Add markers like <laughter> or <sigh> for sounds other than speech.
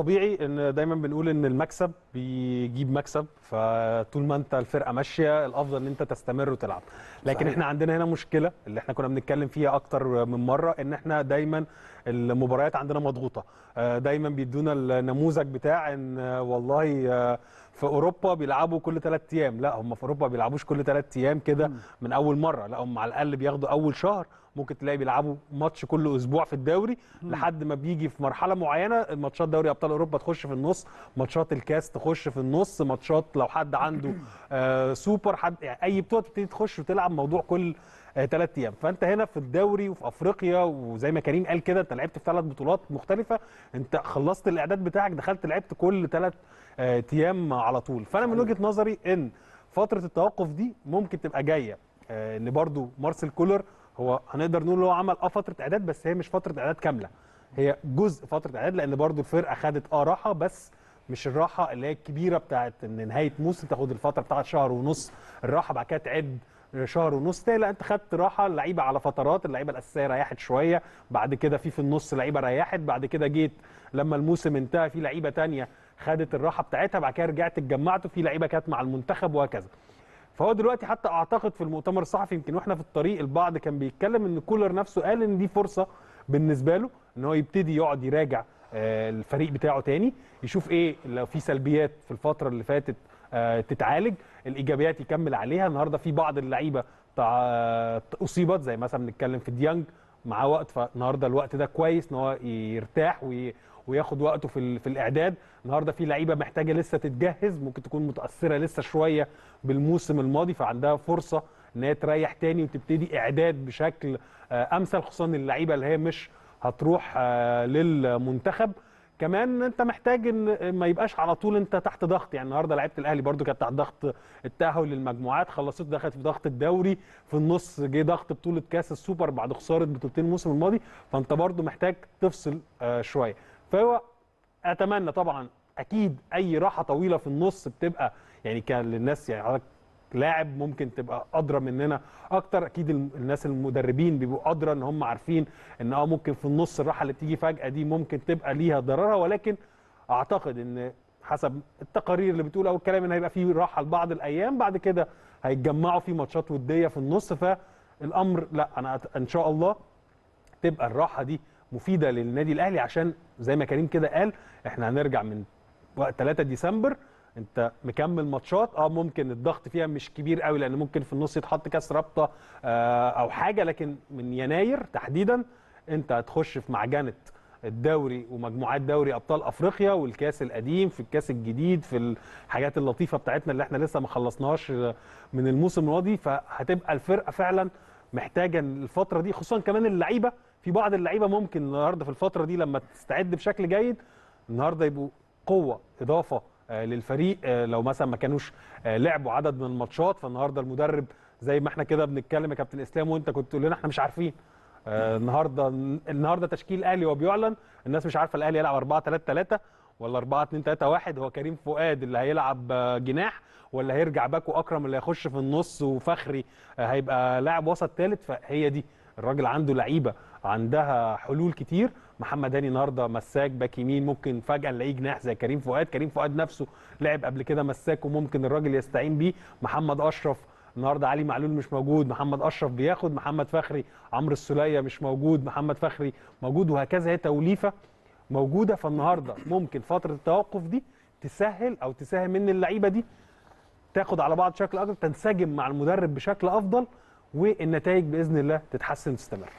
طبيعي ان دايما بنقول ان المكسب بيجيب مكسب فطول ما انت الفرقه ماشيه الافضل ان انت تستمر وتلعب لكن صحيح. احنا عندنا هنا مشكله اللي احنا كنا بنتكلم فيها اكتر من مره ان احنا دايما المباريات عندنا مضغوطه آه، دايما بيدونا النموذج بتاع ان آه، والله آه، في اوروبا بيلعبوا كل ثلاث ايام لا هم في اوروبا بيلعبوش كل ثلاث ايام كده من اول مره لا هم على الاقل بياخدوا اول شهر ممكن تلاقي بيلعبوا ماتش كل اسبوع في الدوري لحد ما بيجي في مرحله معينه ماتشات دوري ابطال اوروبا تخش في النص ماتشات الكاس تخش في النص ماتشات لو حد عنده <clears throat> آه سوبر حد يعني اي بطوله تبتدي تخش وتلعب موضوع كل ثلاث آه، ايام فانت هنا في الدوري وفي افريقيا وزي ما كريم قال كده انت لعبت في ثلاث بطولات مختلفه انت خلصت الاعداد بتاعك دخلت لعبت كل ثلاث آه ايام على طول فانا من وجهه نظري ان فتره التوقف دي ممكن تبقى جايه لبرده آه، برضو مارسيل كولر هو هنقدر نقول هو عمل اه فتره اعداد بس هي مش فتره اعداد كامله هي جزء فتره اعداد لان برضو الفرقه خدت اه راحه بس مش الراحه اللي هي الكبيره بتاعت ان نهايه موسم تاخد الفتره بتاعت شهر ونص الراحه بعد كده تعد شهر ونص تاني لا انت خدت راحه اللعيبه على فترات اللعيبه الاساسيه ريحت شويه بعد كده في في النص لعيبه ريحت بعد كده جيت لما الموسم انتهى في لعيبه تانية خدت الراحه بتاعتها بعد كده رجعت اتجمعت وفي لعيبه كانت مع المنتخب وهكذا فهو دلوقتي حتى اعتقد في المؤتمر الصحفي يمكن واحنا في الطريق البعض كان بيتكلم ان كولر نفسه قال ان دي فرصه بالنسبه له ان هو يبتدي يقعد يراجع آه، الفريق بتاعه تاني يشوف ايه لو في سلبيات في الفتره اللي فاتت آه، تتعالج الايجابيات يكمل عليها النهارده في بعض اللعيبه آه، اصيبت زي مثلا بنتكلم في ديانج معاه وقت فالنهارده الوقت ده كويس ان هو يرتاح وي... وياخد وقته في في الاعداد النهارده في لعيبه محتاجه لسه تتجهز ممكن تكون متاثره لسه شويه بالموسم الماضي فعندها فرصه ان هي تريح تاني وتبتدي اعداد بشكل آه، امثل خصوصا اللعيبه اللي هي مش هتروح آه، للمنتخب كمان انت محتاج ان ما يبقاش على طول انت تحت ضغط يعني النهارده لعيبه الاهلي برده كانت تحت ضغط التاهل للمجموعات خلصت دخلت في ضغط الدوري في النص جه ضغط بطوله كاس السوبر بعد خساره بطولتين الموسم الماضي فانت برده محتاج تفصل آه، شويه فهو اتمنى طبعا اكيد اي راحه طويله في النص بتبقى يعني كان للناس يعني حضرتك لاعب ممكن تبقى ادرى مننا اكتر اكيد الناس المدربين بيبقوا ادرى ان هم عارفين ان اه ممكن في النص الراحه اللي بتيجي فجاه دي ممكن تبقى ليها ضررها ولكن اعتقد ان حسب التقارير اللي بتقول او الكلام ان هيبقى فيه راحه لبعض الايام بعد كده هيتجمعوا في ماتشات وديه في النص فالامر لا انا ان شاء الله تبقى الراحه دي مفيده للنادي الاهلي عشان زي ما كريم كده قال احنا هنرجع من وقت 3 ديسمبر انت مكمل ماتشات اه ممكن الضغط فيها مش كبير قوي لان ممكن في النص يتحط كاس رابطه آه، او حاجه لكن من يناير تحديدا انت هتخش في معجنه الدوري ومجموعات دوري ابطال افريقيا والكاس القديم في الكاس الجديد في الحاجات اللطيفه بتاعتنا اللي احنا لسه ما خلصناهاش آه، من الموسم الماضي فهتبقى الفرقه فعلا محتاجه الفتره دي خصوصا كمان اللعيبه في بعض اللعيبه ممكن النهارده في الفتره دي لما تستعد بشكل جيد النهارده يبقوا قوه اضافه آه، للفريق آه، لو مثلا ما كانوش آه، لعبوا عدد من الماتشات فالنهارده المدرب زي ما احنا كده بنتكلم يا كابتن اسلام وانت كنت تقول لنا احنا مش عارفين النهارده النهارده تشكيل الاهلي وبيعلن الناس مش عارفه الاهلي يلعب 4 3 3 ولا 4 2 3 1 هو كريم فؤاد اللي هيلعب جناح ولا هيرجع باك واكرم اللي هيخش في النص وفخري هيبقى لاعب وسط ثالث فهي دي الراجل عنده لعيبه عندها حلول كتير محمد هاني النهارده مساك باك يمين ممكن فجاه نلاقيه جناح زي كريم فؤاد كريم فؤاد نفسه لعب قبل كده مساك وممكن الراجل يستعين بيه محمد اشرف النهارده علي معلول مش موجود محمد اشرف بياخد محمد فخري عمرو السليه مش موجود محمد فخري موجود وهكذا هي توليفه موجوده فالنهارده ممكن فتره التوقف دي تسهل او تساهم ان اللعيبه دي تاخد على بعض بشكل اكتر تنسجم مع المدرب بشكل افضل والنتائج باذن الله تتحسن وتستمر